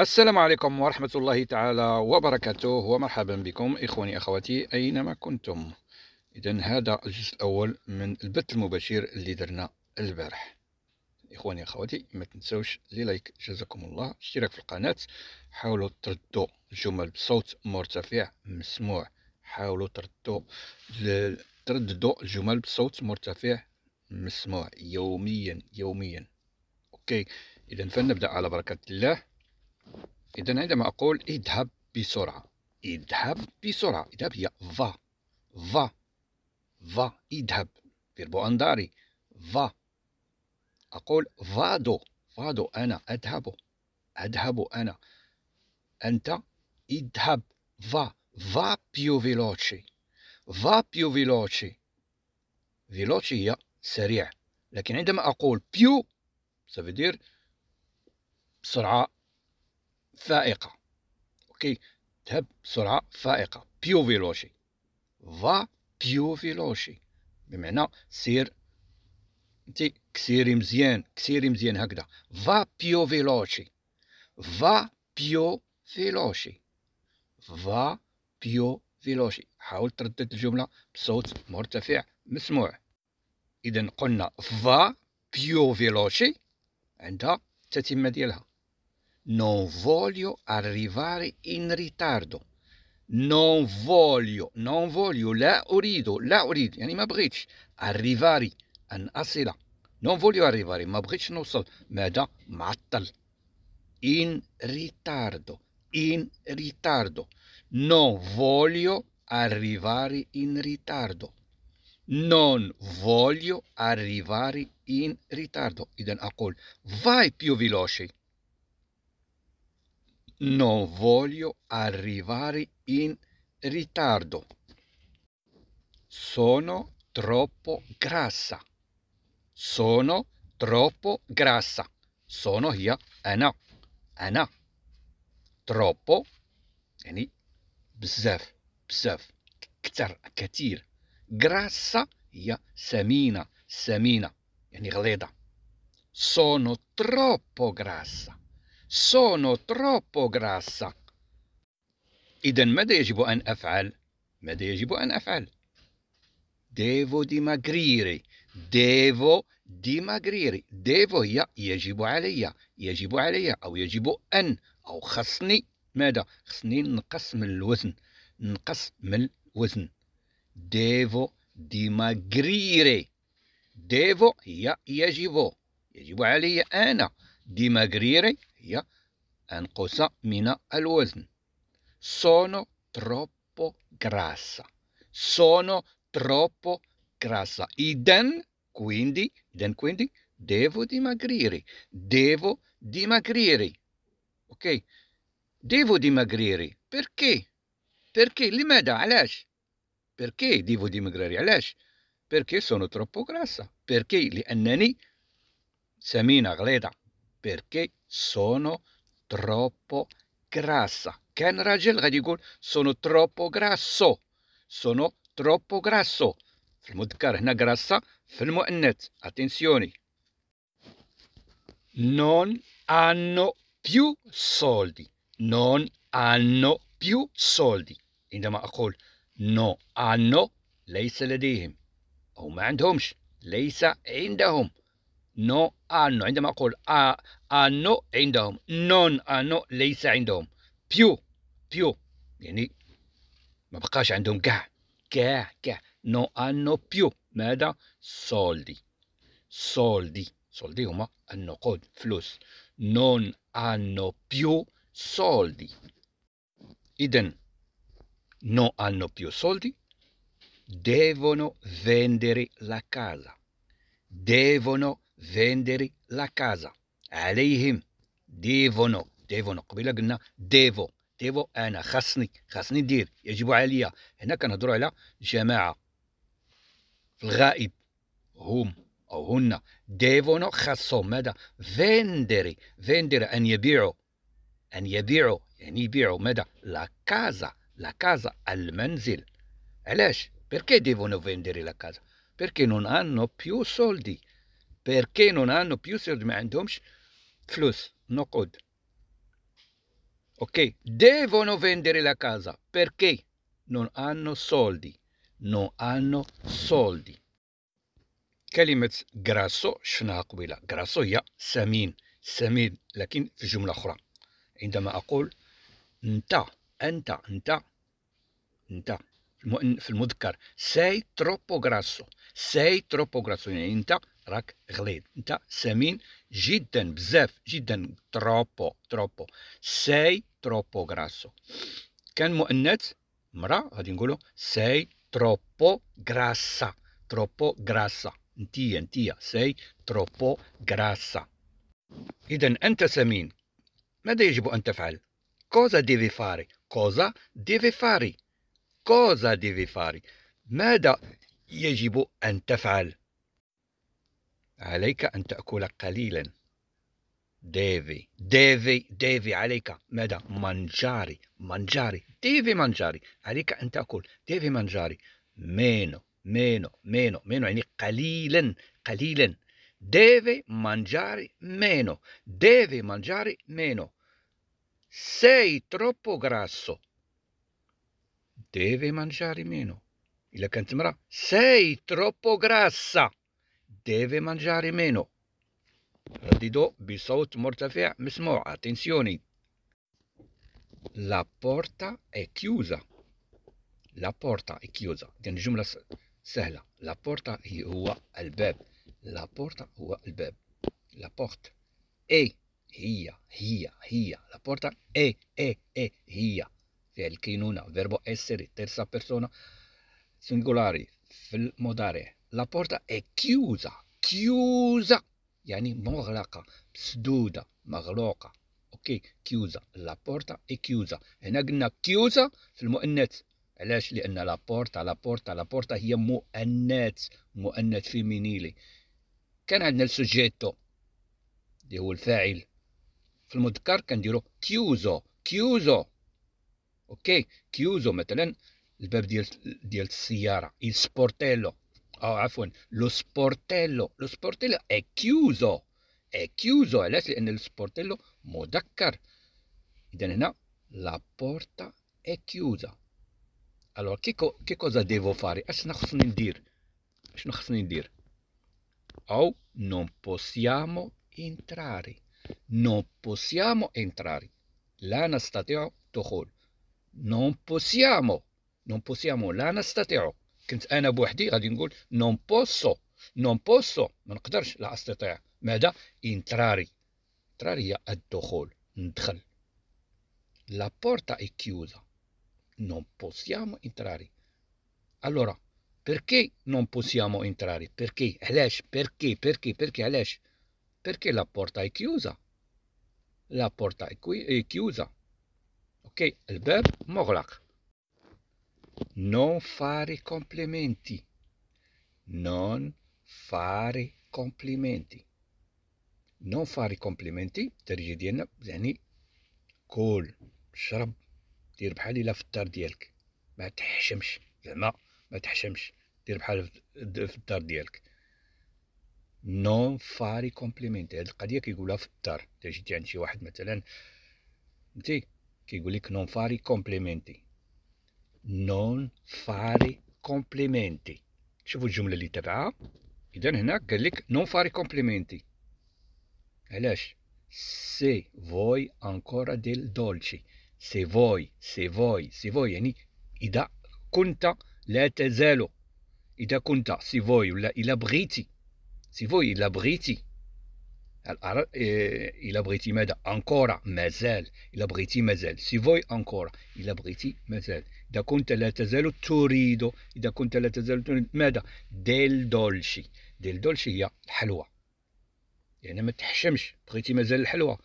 السلام عليكم ورحمة الله تعالى وبركاته ومرحبا بكم إخواني أخواتي أينما كنتم إذا هذا الجزء الأول من البث المباشر اللي درنا البارح إخواني أخواتي ما تنسوش لي لايك جزاكم الله اشتراك في القناة حاولوا تردوا الجمل بصوت مرتفع مسموع حاولوا تردوا ترددوا الجمل بصوت مرتفع مسموع يوميا يوميا أوكي إذا فلنبدأ على بركة الله إذا عندما أقول اذهب بسرعة اذهب بسرعة اذهب هي فا فا فا اذهب فيربو أنداري فا أقول فادو فادو أنا أذهب أذهب أنا أنت اذهب فا فا بيو فيلوتشي فا بيو فيلوتشي فيلوتشي هي سريع لكن عندما أقول بيو سافيدير بسرعة فائقة أوكي تذهب بسرعة فائقة بيو فيلوشي فا بيو فيلوشي بمعنى سير انت كسيري مزيان كسيري مزيان هكذا فا بيو فيلوشي فا بيو فيلوشي فا بيو فيلوشي حاول تردد الجملة بصوت مرتفع مسموع إذا قلنا فا بيو فيلوشي عندها التتمة ديالها Non voglio arrivare in ritardo. Non voglio, non voglio, la urido, la urido, يعني ما بغيتش arrivare أن asila. non voglio arrivare, ma non بغيتش ma da معطل in ritardo, in ritardo. Non voglio arrivare in ritardo. Non voglio arrivare in ritardo. إذا أقول vai più veloce. Non voglio arrivare in ritardo. Sono troppo grassa. Sono troppo grassa. Sono io. Ana. Eh Ana. Eh troppo. يعني Bzef. Bzef. كتر كثير grassa هي Semina. سمينة يعني غليظة sono troppo grassa sono troppo grassa إذا ماذا يجب أن أفعل؟ ماذا يجب أن أفعل؟ devo dimagrire devo dimagrire devo هي يجب علي يجب علي أو يجب أن أو خصني ماذا؟ خصني نقص من الوزن نقص من الوزن devo dimagrire devo هي يجب يجب علي أنا dimagrire ossia ancosa mina al Sono troppo grassa. Sono troppo grassa. Iden, quindi, den quindi, devo dimagrire. Devo dimagrire. Ok? Devo dimagrire. Perché? Perché? Limeda, alash. Perché devo dimagrire? Alash. Perché sono troppo grassa. Perché? لأنني سمينة غليظة perché sono troppo grassa. Ken راجل غادي sono troppo grasso sono troppo grasso في na هنا grassa في المؤنث attenzione non hanno più soldi non hanno più soldi عندما أقول no hanno ليس لديهم أو ما عندهمش ليس عندهم no hanno عندما أقول hanno عندهم non hanno ليس عندهم بيو بيو يعني ما بقاش عندهم كاع كاع كاع non hanno più ماذا soldi soldi soldi هما النقود فلوس non hanno più soldi إذن non hanno più soldi devono vendere la casa devono فيندري لا كازا عليهم ديفونو ديفونو قبيله قلنا ديفو ديفو انا خاصني خاصني ندير يجب عليا هنا كنهضروا على جماعه في الغائب هم او هن ديفونو خاصهم ماذا فيندري فيندري ان يبيعوا ان يبيعوا يعني يبيعوا ماذا لا كازا لا كازا المنزل علاش بيركي ديفونو فيندري لا كازا بيركي نون انو بيو سولدي perché non hanno più soldi, ma عندهم فلوس نقود ok devono vendere la casa perché non hanno soldi non hanno soldi كلمة جراسو شفناها قبيلة جراسو هي سمين سمين لكن في جملة أخرى عندما أقول أنت أنت أنت أنت في المذكر ساي تروبو جراسو ساي تروبو جراسو يعني أنت راك غليظ انت سمين جدا بزاف جدا تروبو تروبو ساي تروبو غراسو كان مؤنث مرا غادي نقولو ساي تروبو غراسا تروبو غراسا انتيا انتيا ساي تروبو غراسا اذا انت سمين ماذا يجب ان تفعل كوزا ديفي فاري كوزا ديفي فاري كوزا ديفي فاري ماذا يجب ان تفعل عليك أن تأكل قليلا ديفي ديفي ديفي عليك ماذا منجاري منجاري ديفي منجاري عليك أن تأكل ديفي منجاري مينو مينو مينو مينو يعني قليلا قليلا ديفي مانجاري مينو ديفي مانجاري مينو سي تروبو غراسو ديفي مانجاري مينو إذا كانت مرة سي تروبو غراسا deve mangiare meno. Radido bisout مرتفع mismo, Attenzione. La porta è chiusa. La porta è chiusa. دي جملة سهلة. La porta al beb. La porta al beb. La porta E هي هي هي. La porta è è è هي. في الكينونة. Verbo essere. Terza persona. Singolare. في modare. لا بورتا اي كيوزا كيوزا يعني مغلقه مسدوده مغلوقه اوكي كيوزا لا بورتا اي كيوزا هنا قلنا كيوزا في المؤنث علاش لان لا بورتا لا بورتا لا بورتا هي مؤنث مؤنث فيمينيلي كان عندنا السوجيتو اللي هو الفاعل في المذكر كنديرو كيوزو كيوزو اوكي كيوزو مثلا الباب ديال ديال السياره سبورتيلو Oh, lo sportello, lo sportello è chiuso, è chiuso, e lei è nel sportello mudakkar. Idan no, la porta è chiusa. Allora, che, co che cosa devo fare? Ashna eh, dir. Ashna dir. Oh, non possiamo entrare. Non possiamo entrare. La nastateo oh, tohol. Non possiamo. Non possiamo. La nastateo. كنت انا بوحدي غادي نقول نون بوسو نون بوسو ما نقدرش لا استطيع ماذا انتراري انتراري هي الدخول ندخل لا بورتا اي chiusa non possiamo entrare allora perché non possiamo entrare perché علاش perché perché perché علاش perché la porta è chiusa la porta è, qui, è chiusa ok الباب مغلق Non fare complimenti. Non fare complimenti. Non fare complimenti الترجية ديالنا يعني كول شرب دير بحال الا في الدار ديالك ما تحشمش زعما ما تحشمش دير بحال في الدار ديالك نون فاري كومبليمنت هاد القضيه كيقولها في الدار الا جيتي عند شي واحد مثلا انت كيقول لك نون فاري كومبليمنتي نون فاري complimenti شوفوا الجمله اللي تبعها اذا هنا قال لك non fare complimenti علاش سي فوي ancora del دولشي سي فوي سي فوي سي فوي يعني اذا كنت لا تزال اذا كنت سي فوي ولا الا بغيتي سي فوي الا بغيتي الا بغيتي ماذا انكورا مازال الا بغيتي مازال سي فوي انكورا الا بغيتي مازال إذا كنت لا تزال da إذا كنت لا تزال تريد ماذا del dolci ديل دولشي هي الحلوى يعني ما تحشمش بغيتي مازال الحلوى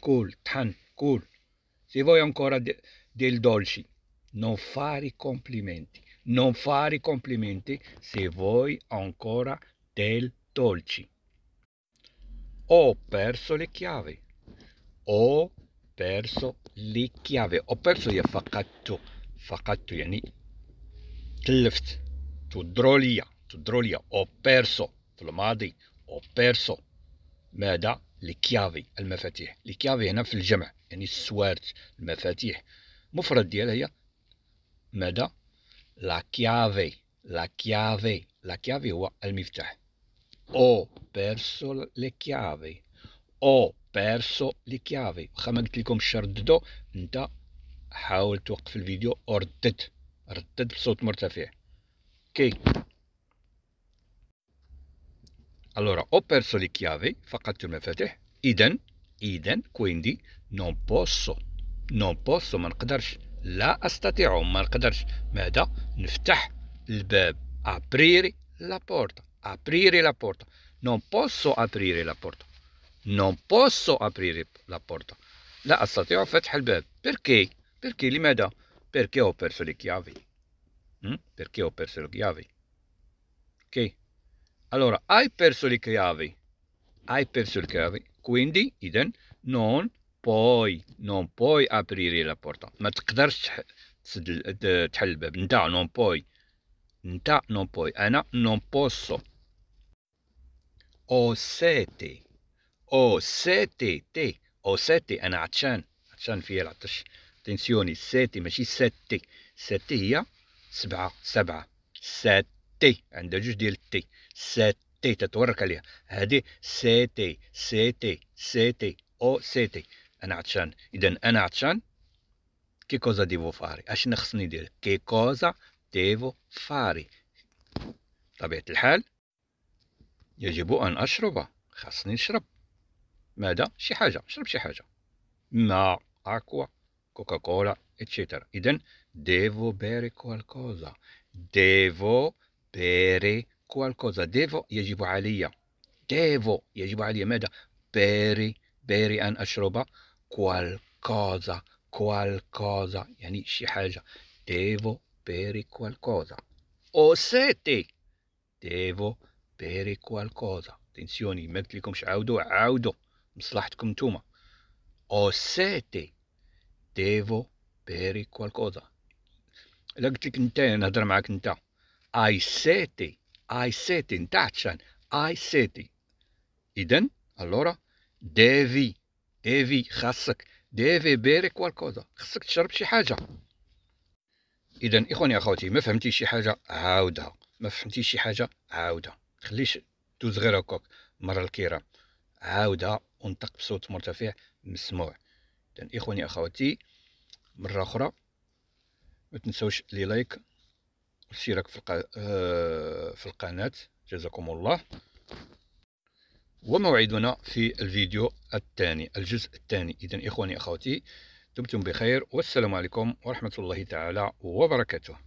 كول طحن كول سي voi ancora de, del dolci non fare complimenti non fare complimenti se vuoi ancora del dolci ho perso le chiavi ho perso le chiavi ho perso gli affaccato فقدت يعني تلفت تودروليا تودروليا او بيرسو في الماضي او بيرسو ماذا لكيافي المفاتيح لكيافي هنا في الجمع يعني السوارت المفاتيح المفرد ديالها هي ماذا لا كيافي لا كيافي لا كيافي هو المفتاح او بيرسو لي كيافي او بيرسو لي كيافي واخا ما قلت لكم شرددو انت حاول توقف الفيديو وردد ردد بصوت مرتفع كي الورا او بيرسو لي كيافي فقدت المفاتيح اذا اذا كويندي نون بوسو نون بوسو ما نقدرش لا استطيع ما نقدرش ماذا نفتح الباب ابريري لا بورتا ابريري لا بورتا نون بوسو ابريري لا بورتا نون بوسو ابريري لا بورتا لا استطيع فتح الباب بركي Perché li mi dà? Perché ho perso le chiavi. Mm? Perché ho perso le chiavi. Ok? Allora, hai perso le chiavi. Hai perso le chiavi. Quindi, idem, non puoi, non puoi aprire la porta. Ma non puoi. Non puoi. Anna, eh, non posso. O sete. O sete. Te. O sete. Anna, عشان عشان فيها العطش تنسيوني سيتي ماشي ساتي ساتي هي سبعة سبعة ساتي عندها جوج ديال التي ساتي تتورك عليها هذه سيتي سيتي سيتي او سيتي انا عطشان اذا انا عطشان كي كوزا ديفو فاري اش خصني ندير كي كوزا ديفو فاري طبيعة الحال يجب أن أشرب خاصني نشرب ماذا شي حاجة شرب شي حاجة ما أكوا Coca-Cola, eccetera. Idem, devo bere qualcosa. Devo bere qualcosa. Devo يجب علي. Devo يجب علي ماذا؟ بري بري أن أشرب qualcosa qualcosa يعني شي حاجة devo bere qualcosa ho sete devo bere qualcosa attenzione ما قلت لكمش عاودوا عاودوا مصلحتكم نتوما ho sete ديفو بيري كوالكوزا الا قلت لك انت نهضر معاك انت اي سيتي اي سيتي انت عطشان اي سيتي اذن الورا ديفي ديفي خاصك ديفي بيري كوالكوزا خاصك تشرب شي حاجه اذا اخواني اخواتي ما فهمتي شي حاجه عاودها ما فهمتي شي حاجه عاودها خليش دوز غير هكاك مره الكرام عاودها وانطق بصوت مرتفع مسموع جدا إخواني أخواتي مرة أخرى ما تنسوش لي لايك في, القا... آه، في القناة جزاكم الله وموعدنا في الفيديو الثاني الجزء الثاني اذا إخواني أخواتي دمتم بخير والسلام عليكم ورحمة الله تعالى وبركاته